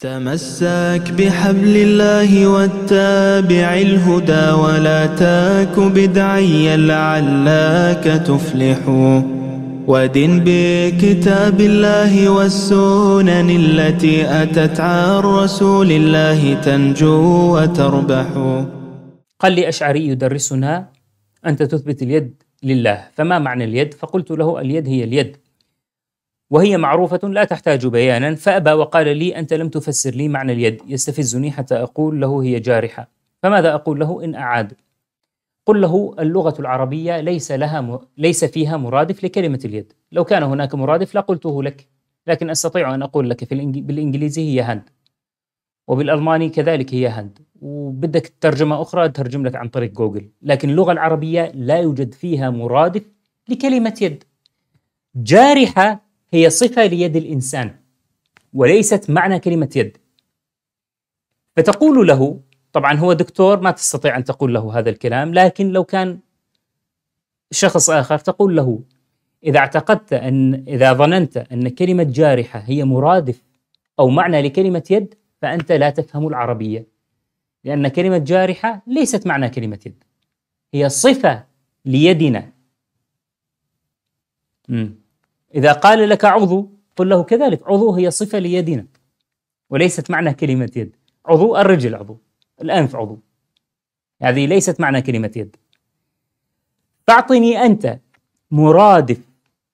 تمسك بحبل الله واتبع الهدى ولا تاك بدعيا لعلك تفلح ودن بكتاب الله والسنن التي أتت عن رسول الله تنجو وتربح قال لي أشعري يدرسنا أنت تثبت اليد لله فما معنى اليد؟ فقلت له اليد هي اليد وهي معروفة لا تحتاج بيانا فأبى وقال لي أنت لم تفسر لي معنى اليد يستفزني حتى أقول له هي جارحة فماذا أقول له إن أعاد قل له اللغة العربية ليس لها م... ليس فيها مرادف لكلمة اليد لو كان هناك مرادف لقلته لك لكن أستطيع أن أقول لك في الإنج... بالإنجليزي هي هند وبالألماني كذلك هي هند وبدك ترجمة أخرى ترجم لك عن طريق جوجل لكن اللغة العربية لا يوجد فيها مرادف لكلمة يد جارحة هي صفة ليد الإنسان وليست معنى كلمة يد فتقول له طبعا هو دكتور ما تستطيع أن تقول له هذا الكلام لكن لو كان شخص آخر تقول له إذا اعتقدت أن إذا ظننت أن كلمة جارحة هي مرادف أو معنى لكلمة يد فأنت لا تفهم العربية لأن كلمة جارحة ليست معنى كلمة يد هي صفة ليدنا مم. إذا قال لك عضو قل له كذلك عضو هي صفة ليدنا وليست معنى كلمة يد عضو الرجل عضو الأنف عضو هذه ليست معنى كلمة يد فأعطني أنت مرادف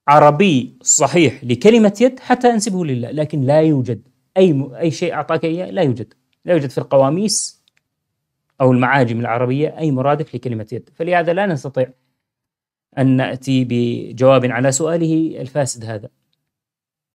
عربي صحيح لكلمة يد حتى أنسبه لله لكن لا يوجد أي م... أي شيء أعطاك إياه لا يوجد لا يوجد في القواميس أو المعاجم العربية أي مرادف لكلمة يد فلهذا لا نستطيع أن نأتي بجواب على سؤاله الفاسد هذا